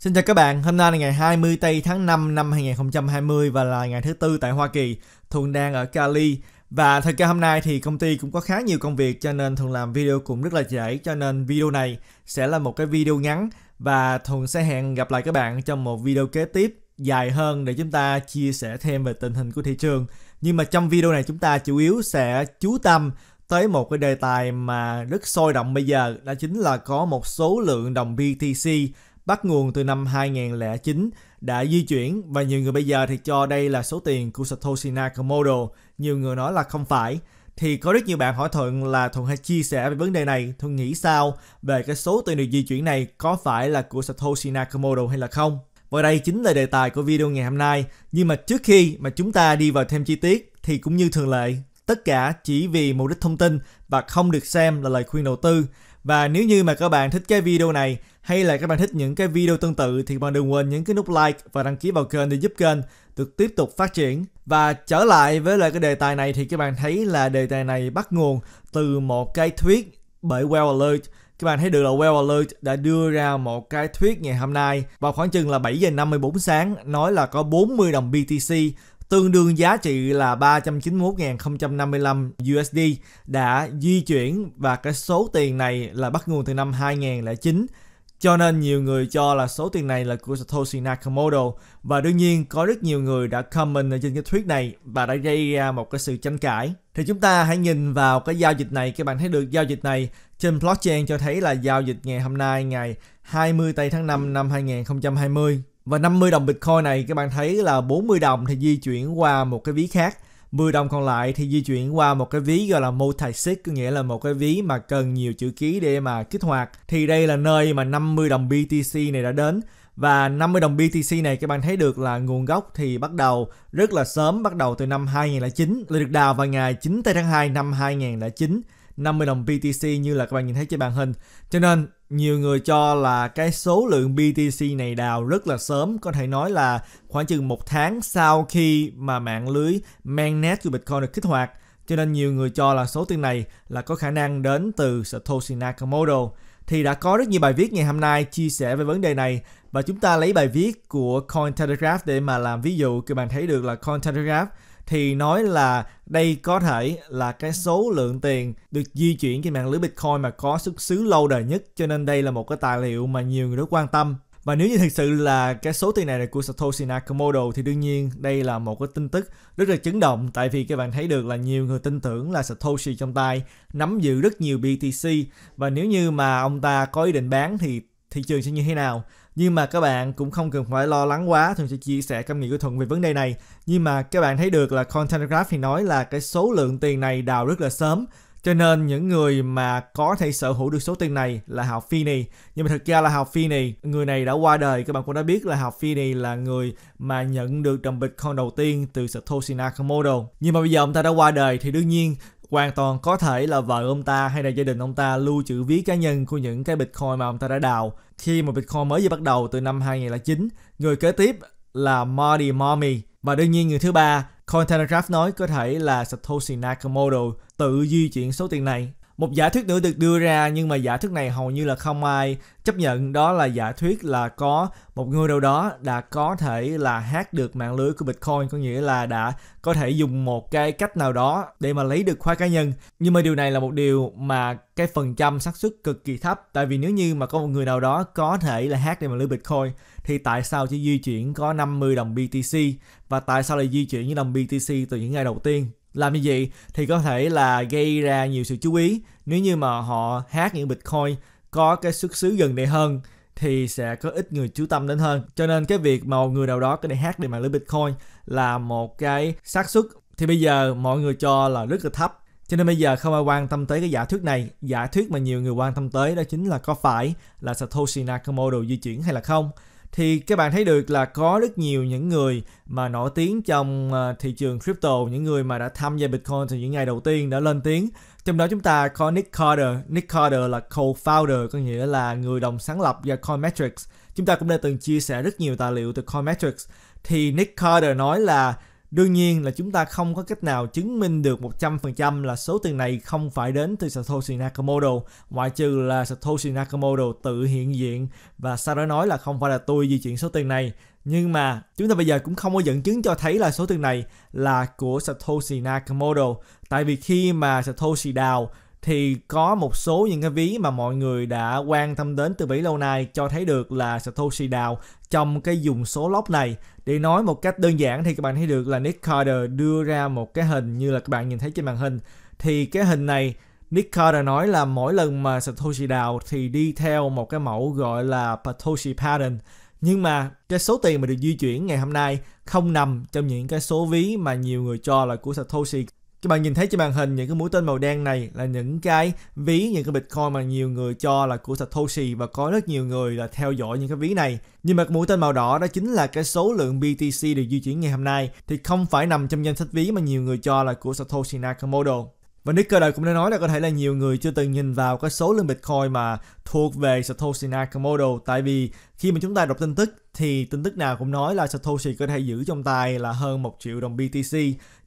Xin chào các bạn, hôm nay là ngày 20 tây tháng 5 năm 2020 và là ngày thứ tư tại Hoa Kỳ. Thuận đang ở Cali và thời gian hôm nay thì công ty cũng có khá nhiều công việc cho nên Thuận làm video cũng rất là dễ cho nên video này sẽ là một cái video ngắn và Thuận sẽ hẹn gặp lại các bạn trong một video kế tiếp dài hơn để chúng ta chia sẻ thêm về tình hình của thị trường. Nhưng mà trong video này chúng ta chủ yếu sẽ chú tâm tới một cái đề tài mà rất sôi động bây giờ đó chính là có một số lượng đồng BTC bắt nguồn từ năm 2009 đã di chuyển và nhiều người bây giờ thì cho đây là số tiền của Satoshi Nakamoto, nhiều người nói là không phải. Thì có rất nhiều bạn hỏi Thuận là Thuận hãy chia sẻ về vấn đề này, Thuận nghĩ sao về cái số tiền được di chuyển này có phải là của Satoshi Nakamoto hay là không? Và đây chính là đề tài của video ngày hôm nay. Nhưng mà trước khi mà chúng ta đi vào thêm chi tiết thì cũng như thường lệ, tất cả chỉ vì mục đích thông tin và không được xem là lời khuyên đầu tư. Và nếu như mà các bạn thích cái video này hay là các bạn thích những cái video tương tự thì bạn đừng quên nhấn cái nút like và đăng ký vào kênh để giúp kênh được tiếp tục phát triển. Và trở lại với lại cái đề tài này thì các bạn thấy là đề tài này bắt nguồn từ một cái thuyết bởi Well Alert các bạn thấy được là Well Alert đã đưa ra một cái thuyết ngày hôm nay vào khoảng chừng là 7 giờ 54 sáng nói là có 40 đồng BTC tương đương giá trị là 391.055 USD đã di chuyển và cái số tiền này là bắt nguồn từ năm 2009 cho nên nhiều người cho là số tiền này là của Satoshi Nakamoto và đương nhiên có rất nhiều người đã comment ở trên cái thuyết này và đã gây ra một cái sự tranh cãi. Thì chúng ta hãy nhìn vào cái giao dịch này, các bạn thấy được giao dịch này trên blockchain cho thấy là giao dịch ngày hôm nay ngày 20 tây tháng 5 năm 2020 và 50 đồng Bitcoin này các bạn thấy là 40 đồng thì di chuyển qua một cái ví khác 10 đồng còn lại thì di chuyển qua một cái ví gọi là multi-sig có nghĩa là một cái ví mà cần nhiều chữ ký để mà kích hoạt thì đây là nơi mà 50 đồng BTC này đã đến và 50 đồng BTC này các bạn thấy được là nguồn gốc thì bắt đầu rất là sớm bắt đầu từ năm 2009 là được đào vào ngày 9 tây tháng 2 năm 2009 50 đồng BTC như là các bạn nhìn thấy trên màn hình. Cho nên nhiều người cho là cái số lượng BTC này đào rất là sớm, có thể nói là khoảng chừng một tháng sau khi mà mạng lưới mainnet của Bitcoin được kích hoạt. Cho nên nhiều người cho là số tiền này là có khả năng đến từ Satoshi Nakamoto. Thì đã có rất nhiều bài viết ngày hôm nay chia sẻ về vấn đề này và chúng ta lấy bài viết của Cointelegraph để mà làm ví dụ các bạn thấy được là Cointelegraph thì nói là đây có thể là cái số lượng tiền được di chuyển trên mạng lưới Bitcoin mà có xuất xứ lâu đời nhất cho nên đây là một cái tài liệu mà nhiều người rất quan tâm và nếu như thực sự là cái số tiền này là của Satoshi Nakamoto thì đương nhiên đây là một cái tin tức rất là chấn động tại vì các bạn thấy được là nhiều người tin tưởng là Satoshi trong tay nắm giữ rất nhiều BTC và nếu như mà ông ta có ý định bán thì thị trường sẽ như thế nào nhưng mà các bạn cũng không cần phải lo lắng quá thuận sẽ chia sẻ cảm nghĩ của thuận về vấn đề này nhưng mà các bạn thấy được là content graph thì nói là cái số lượng tiền này đào rất là sớm cho nên những người mà có thể sở hữu được số tiền này là học Fini nhưng mà thực ra là học Fini người này đã qua đời các bạn cũng đã biết là học Fini là người mà nhận được đồng bitcoin đầu tiên từ Satoshi Nakamoto nhưng mà bây giờ ông ta đã qua đời thì đương nhiên hoàn toàn có thể là vợ ông ta hay là gia đình ông ta lưu trữ ví cá nhân của những cái Bitcoin mà ông ta đã đào. Khi mà Bitcoin mới vừa bắt đầu từ năm 2009, người kế tiếp là Marty Mommy và đương nhiên người thứ ba Cointelegraph nói có thể là Satoshi Nakamoto tự di chuyển số tiền này một giả thuyết nữa được đưa ra nhưng mà giả thuyết này hầu như là không ai chấp nhận đó là giả thuyết là có một người đâu đó đã có thể là hát được mạng lưới của Bitcoin có nghĩa là đã có thể dùng một cái cách nào đó để mà lấy được khoa cá nhân. Nhưng mà điều này là một điều mà cái phần trăm xác suất cực kỳ thấp tại vì nếu như mà có một người nào đó có thể là hát được mạng lưới Bitcoin thì tại sao chỉ di chuyển có 50 đồng BTC và tại sao lại di chuyển những đồng BTC từ những ngày đầu tiên làm như vậy thì có thể là gây ra nhiều sự chú ý nếu như mà họ hát những bitcoin có cái xuất xứ gần đây hơn thì sẽ có ít người chú tâm đến hơn cho nên cái việc mà một người nào đó có thể hát được mạng lưới bitcoin là một cái xác suất thì bây giờ mọi người cho là rất là thấp cho nên bây giờ không ai quan tâm tới cái giả thuyết này giả thuyết mà nhiều người quan tâm tới đó chính là có phải là satoshi nakamoto di chuyển hay là không thì các bạn thấy được là có rất nhiều những người mà nổi tiếng trong ờ, thị trường crypto, những người mà đã tham gia Bitcoin từ những ngày đầu tiên đã lên tiếng. Trong đó chúng ta có Nick Carter, Nick Carter là co-founder, có nghĩa là người đồng sáng lập và Coinmetrics. Chúng ta cũng đã từng chia sẻ rất nhiều tài liệu từ Coinmetrics. Thì Nick Carter nói là Đương nhiên là chúng ta không có cách nào chứng minh được 100% là số tiền này không phải đến từ Satoshi Nakamoto, ngoại trừ là Satoshi Nakamoto tự hiện diện và sau đó nói là không phải là tôi di chuyển số tiền này. Nhưng mà chúng ta bây giờ cũng không có dẫn chứng cho thấy là số tiền này là của Satoshi Nakamoto. Tại vì khi mà Satoshi đào thì có một số những cái ví mà mọi người đã quan tâm đến từ bấy lâu nay cho thấy được là Satoshi DAO trong cái dùng số lốc này. Để nói một cách đơn giản thì các bạn thấy được là Nick Carter đưa ra một cái hình như là các bạn nhìn thấy trên màn hình. Thì cái hình này Nick Carter nói là mỗi lần mà Satoshi DAO thì đi theo một cái mẫu gọi là Satoshi Pattern. Nhưng mà cái số tiền mà được di chuyển ngày hôm nay không nằm trong những cái số ví mà nhiều người cho là của Satoshi các bạn nhìn thấy trên màn hình những cái mũi tên màu đen này là những cái ví những cái bitcoin mà nhiều người cho là của Satoshi và có rất nhiều người là theo dõi những cái ví này. Nhưng mà cái mũi tên màu đỏ đó chính là cái số lượng BTC được di chuyển ngày hôm nay thì không phải nằm trong danh sách ví mà nhiều người cho là của Satoshi Nakamoto. Và Nick đời cũng đã nói là có thể là nhiều người chưa từng nhìn vào cái số lượng Bitcoin mà thuộc về Satoshi Nakamoto tại vì khi mà chúng ta đọc tin tức thì tin tức nào cũng nói là Satoshi có thể giữ trong tay là hơn 1 triệu đồng BTC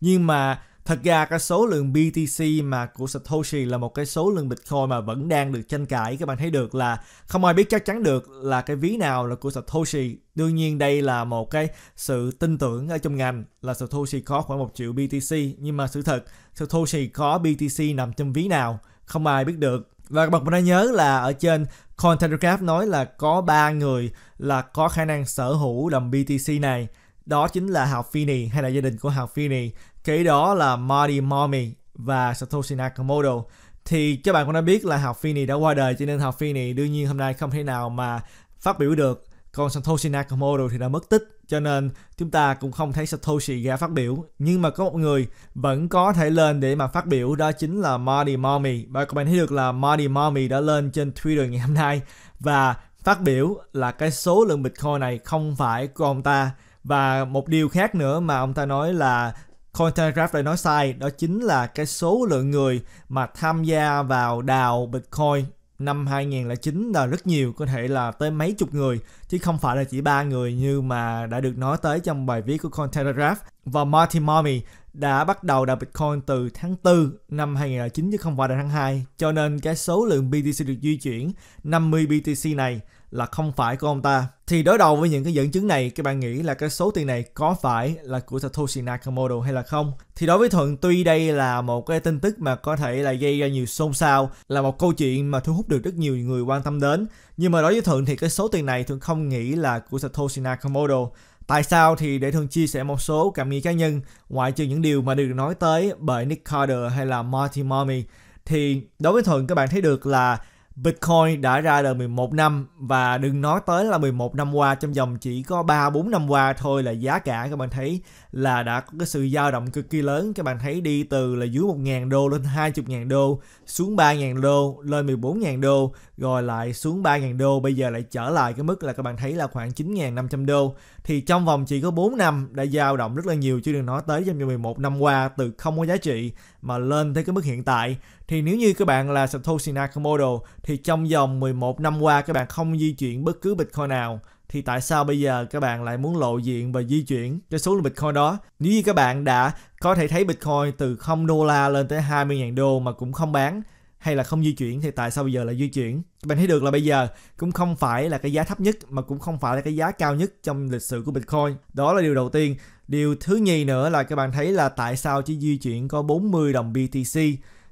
nhưng mà Thật ra cái số lượng BTC mà của Satoshi là một cái số lượng Bitcoin mà vẫn đang được tranh cãi. Các bạn thấy được là không ai biết chắc chắn được là cái ví nào là của Satoshi. Đương nhiên đây là một cái sự tin tưởng ở trong ngành là Satoshi có khoảng 1 triệu BTC. Nhưng mà sự thật Satoshi có BTC nằm trong ví nào không ai biết được. Và các bạn đã nhớ là ở trên Cointelegraph nói là có ba người là có khả năng sở hữu đồng BTC này đó chính là Hal Finney hay là gia đình của Hal Finney Kỹ đó là Marty Mommy và Satoshi Nakamoto. Thì các bạn cũng đã biết là học Finney đã qua đời cho nên học Finney đương nhiên hôm nay không thể nào mà phát biểu được. Còn Satoshi Nakamoto thì đã mất tích cho nên chúng ta cũng không thấy Satoshi ra phát biểu. Nhưng mà có một người vẫn có thể lên để mà phát biểu đó chính là Marty Mommy. Và các bạn thấy được là Marty Mommy đã lên trên Twitter ngày hôm nay và phát biểu là cái số lượng Bitcoin này không phải của ông ta. Và một điều khác nữa mà ông ta nói là Coin lại nói sai đó chính là cái số lượng người mà tham gia vào đào Bitcoin năm 2009 là rất nhiều có thể là tới mấy chục người chứ không phải là chỉ ba người như mà đã được nói tới trong bài viết của Coin Telegraph và Marty Mommy đã bắt đầu đào Bitcoin từ tháng 4 năm 2009 chứ không phải là tháng 2 cho nên cái số lượng BTC được di chuyển 50 BTC này là không phải của ông ta. Thì đối đầu với những cái dẫn chứng này, các bạn nghĩ là cái số tiền này có phải là của Satoshi Nakamoto hay là không? Thì đối với Thuận, tuy đây là một cái tin tức mà có thể là gây ra nhiều xôn xao, là một câu chuyện mà thu hút được rất nhiều người quan tâm đến, nhưng mà đối với Thuận thì cái số tiền này Thuận không nghĩ là của Satoshi Nakamoto. Tại sao thì để thường chia sẻ một số cảm nghĩ cá nhân, ngoại trừ những điều mà được nói tới bởi Nick Carter hay là Marty Mommy, thì đối với Thuận các bạn thấy được là Bitcoin đã ra đời 11 năm và đừng nói tới là 11 năm qua trong vòng chỉ có 3 4 năm qua thôi là giá cả các bạn thấy là đã có cái sự dao động cực kỳ lớn các bạn thấy đi từ là dưới 1.000 đô lên 20.000 đô xuống 3.000 đô lên 14.000 đô rồi lại xuống 3.000 đô bây giờ lại trở lại cái mức là các bạn thấy là khoảng 9.500 đô thì trong vòng chỉ có 4 năm đã dao động rất là nhiều chứ đừng nói tới trong vòng 11 năm qua từ không có giá trị mà lên tới cái mức hiện tại thì nếu như các bạn là Satoshi Nakamoto thì trong vòng 11 năm qua các bạn không di chuyển bất cứ Bitcoin nào thì tại sao bây giờ các bạn lại muốn lộ diện và di chuyển cho số lượng Bitcoin đó? Nếu như các bạn đã có thể thấy Bitcoin từ 0 đô la lên tới 20.000 đô mà cũng không bán hay là không di chuyển thì tại sao bây giờ lại di chuyển? Các bạn thấy được là bây giờ cũng không phải là cái giá thấp nhất mà cũng không phải là cái giá cao nhất trong lịch sử của Bitcoin. Đó là điều đầu tiên. Điều thứ nhì nữa là các bạn thấy là tại sao chỉ di chuyển có 40 đồng BTC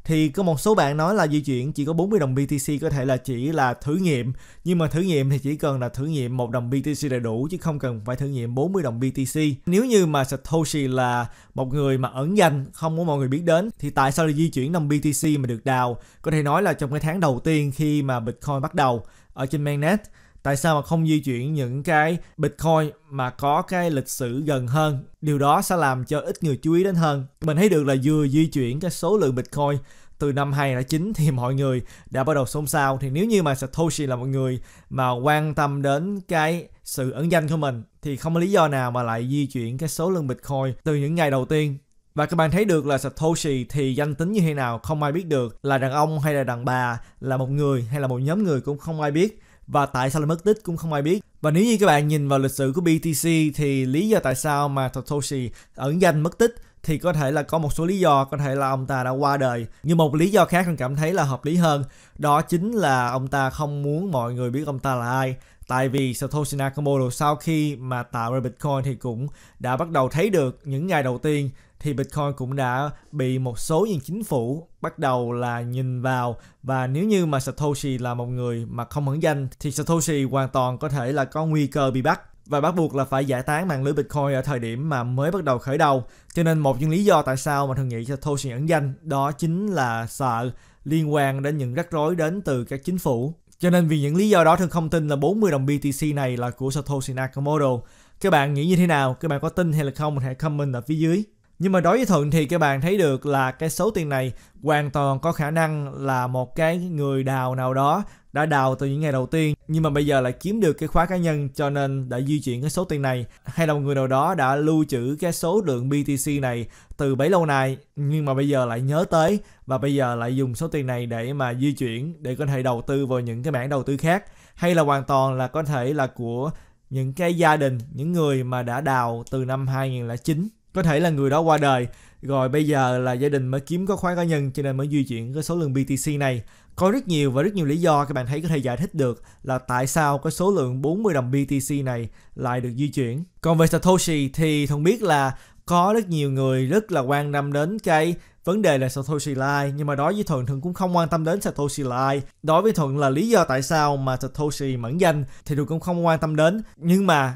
thì có một số bạn nói là di chuyển chỉ có 40 đồng BTC có thể là chỉ là thử nghiệm nhưng mà thử nghiệm thì chỉ cần là thử nghiệm một đồng BTC đầy đủ chứ không cần phải thử nghiệm 40 đồng BTC nếu như mà Satoshi là một người mà ẩn danh không muốn mọi người biết đến thì tại sao là di chuyển đồng BTC mà được đào có thể nói là trong cái tháng đầu tiên khi mà Bitcoin bắt đầu ở trên mainnet tại sao mà không di chuyển những cái bitcoin mà có cái lịch sử gần hơn điều đó sẽ làm cho ít người chú ý đến hơn mình thấy được là vừa di chuyển cái số lượng bitcoin từ năm 2009 thì mọi người đã bắt đầu xôn xao thì nếu như mà Satoshi là một người mà quan tâm đến cái sự ẩn danh của mình thì không có lý do nào mà lại di chuyển cái số lượng Bitcoin từ những ngày đầu tiên và các bạn thấy được là Satoshi thì danh tính như thế nào không ai biết được là đàn ông hay là đàn bà là một người hay là một nhóm người cũng không ai biết và tại sao lại mất tích cũng không ai biết. Và nếu như các bạn nhìn vào lịch sử của BTC thì lý do tại sao mà Satoshi ẩn danh mất tích thì có thể là có một số lý do có thể là ông ta đã qua đời nhưng một lý do khác mình cảm thấy là hợp lý hơn đó chính là ông ta không muốn mọi người biết ông ta là ai tại vì Satoshi Nakamoto sau khi mà tạo ra Bitcoin thì cũng đã bắt đầu thấy được những ngày đầu tiên thì Bitcoin cũng đã bị một số những chính phủ bắt đầu là nhìn vào và nếu như mà Satoshi là một người mà không hưởng danh thì Satoshi hoàn toàn có thể là có nguy cơ bị bắt và bắt buộc là phải giải tán mạng lưới Bitcoin ở thời điểm mà mới bắt đầu khởi đầu. Cho nên một những lý do tại sao mà thường nghĩ Satoshi ẩn danh đó chính là sợ liên quan đến những rắc rối đến từ các chính phủ. Cho nên vì những lý do đó thường không tin là 40 đồng BTC này là của Satoshi Nakamoto. Các bạn nghĩ như thế nào? Các bạn có tin hay là không? Hãy comment ở phía dưới. Nhưng mà đối với Thuận thì các bạn thấy được là cái số tiền này hoàn toàn có khả năng là một cái người đào nào đó đã đào từ những ngày đầu tiên nhưng mà bây giờ lại kiếm được cái khóa cá nhân cho nên đã di chuyển cái số tiền này hay là một người nào đó đã lưu trữ cái số lượng BTC này từ bấy lâu nay nhưng mà bây giờ lại nhớ tới và bây giờ lại dùng số tiền này để mà di chuyển để có thể đầu tư vào những cái mảng đầu tư khác hay là hoàn toàn là có thể là của những cái gia đình những người mà đã đào từ năm 2009 có thể là người đó qua đời rồi bây giờ là gia đình mới kiếm có khoán cá nhân cho nên mới di chuyển cái số lượng BTC này có rất nhiều và rất nhiều lý do các bạn thấy có thể giải thích được là tại sao cái số lượng 40 đồng BTC này lại được di chuyển. Còn về Satoshi thì thông biết là có rất nhiều người rất là quan tâm đến cái vấn đề là Satoshi Lai nhưng mà đối với Thuận thường cũng không quan tâm đến Satoshi Lai đối với Thuận là lý do tại sao mà Satoshi mẫn danh thì Thuận cũng không quan tâm đến nhưng mà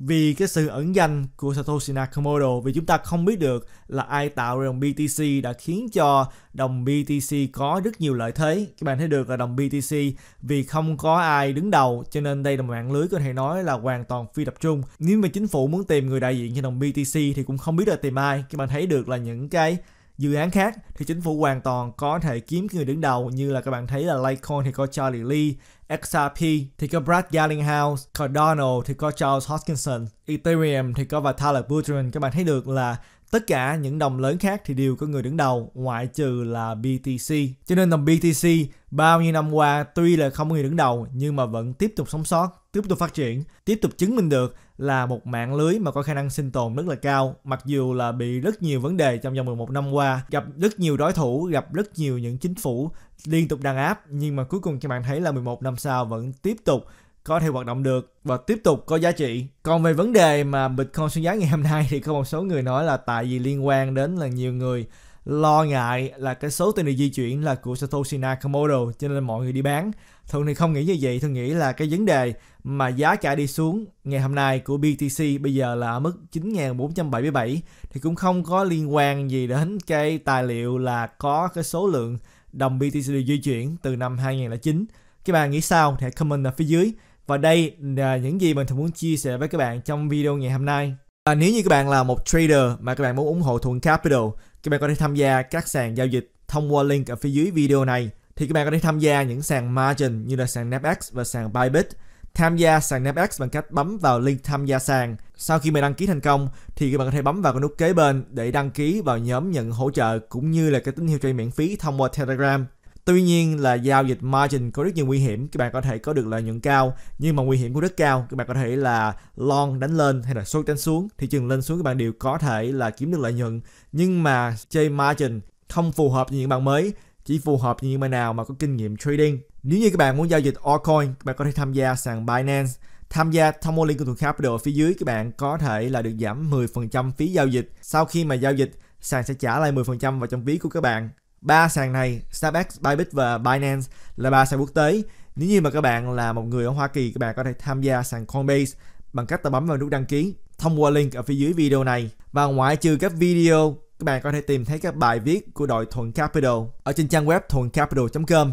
vì cái sự ẩn danh của Satoshi Nakamoto vì chúng ta không biết được là ai tạo ra đồng BTC đã khiến cho đồng BTC có rất nhiều lợi thế các bạn thấy được là đồng BTC vì không có ai đứng đầu cho nên đây là một mạng lưới có thể nói là hoàn toàn phi tập trung nếu mà chính phủ muốn tìm người đại diện cho đồng BTC thì cũng không biết là tìm ai các bạn thấy được là những cái dự án khác thì chính phủ hoàn toàn có thể kiếm người đứng đầu như là các bạn thấy là Litecoin thì có Charlie Lee, XRP thì có Brad Garlinghouse, Cardano thì có Charles Hoskinson, Ethereum thì có Vitalik Buterin. Các bạn thấy được là tất cả những đồng lớn khác thì đều có người đứng đầu ngoại trừ là BTC. Cho nên đồng BTC bao nhiêu năm qua tuy là không có người đứng đầu nhưng mà vẫn tiếp tục sống sót tiếp tục phát triển, tiếp tục chứng minh được là một mạng lưới mà có khả năng sinh tồn rất là cao, mặc dù là bị rất nhiều vấn đề trong vòng 11 năm qua, gặp rất nhiều đối thủ, gặp rất nhiều những chính phủ liên tục đàn áp, nhưng mà cuối cùng các bạn thấy là 11 năm sau vẫn tiếp tục có thể hoạt động được và tiếp tục có giá trị. Còn về vấn đề mà Bitcoin xuống giá ngày hôm nay thì có một số người nói là tại vì liên quan đến là nhiều người lo ngại là cái số tiền được di chuyển là của Satoshi Nakamoto cho nên mọi người đi bán. Thường thì không nghĩ như vậy, thường nghĩ là cái vấn đề mà giá cả đi xuống ngày hôm nay của BTC bây giờ là ở mức 9.477 thì cũng không có liên quan gì đến cái tài liệu là có cái số lượng đồng BTC được di chuyển từ năm 2009. Các bạn nghĩ sao thì hãy comment ở phía dưới. Và đây là những gì mình muốn chia sẻ với các bạn trong video ngày hôm nay. À, nếu như các bạn là một trader mà các bạn muốn ủng hộ Thuận Capital, các bạn có thể tham gia các sàn giao dịch thông qua link ở phía dưới video này. Thì các bạn có thể tham gia những sàn margin như là sàn Napex và sàn Bybit tham gia sàn Namex bằng cách bấm vào link tham gia sàn. Sau khi mình đăng ký thành công thì các bạn có thể bấm vào cái nút kế bên để đăng ký vào nhóm nhận hỗ trợ cũng như là cái tín hiệu trade miễn phí thông qua Telegram. Tuy nhiên là giao dịch margin có rất nhiều nguy hiểm, các bạn có thể có được lợi nhuận cao, nhưng mà nguy hiểm cũng rất cao, các bạn có thể là long đánh lên hay là short đánh xuống, thị trường lên xuống các bạn đều có thể là kiếm được lợi nhuận, nhưng mà chơi margin không phù hợp với những bạn mới, chỉ phù hợp với những bạn nào mà có kinh nghiệm trading. Nếu như các bạn muốn giao dịch altcoin, các bạn có thể tham gia sàn Binance. Tham gia thông qua link của thuộc Capital ở phía dưới, các bạn có thể là được giảm 10% phí giao dịch. Sau khi mà giao dịch, sàn sẽ trả lại 10% vào trong ví của các bạn. Ba sàn này, stabex Bybit và Binance là ba sàn quốc tế. Nếu như mà các bạn là một người ở Hoa Kỳ, các bạn có thể tham gia sàn Coinbase bằng cách ta bấm vào nút đăng ký thông qua link ở phía dưới video này. Và ngoại trừ các video, các bạn có thể tìm thấy các bài viết của đội Thuận Capital ở trên trang web thuầncapital.com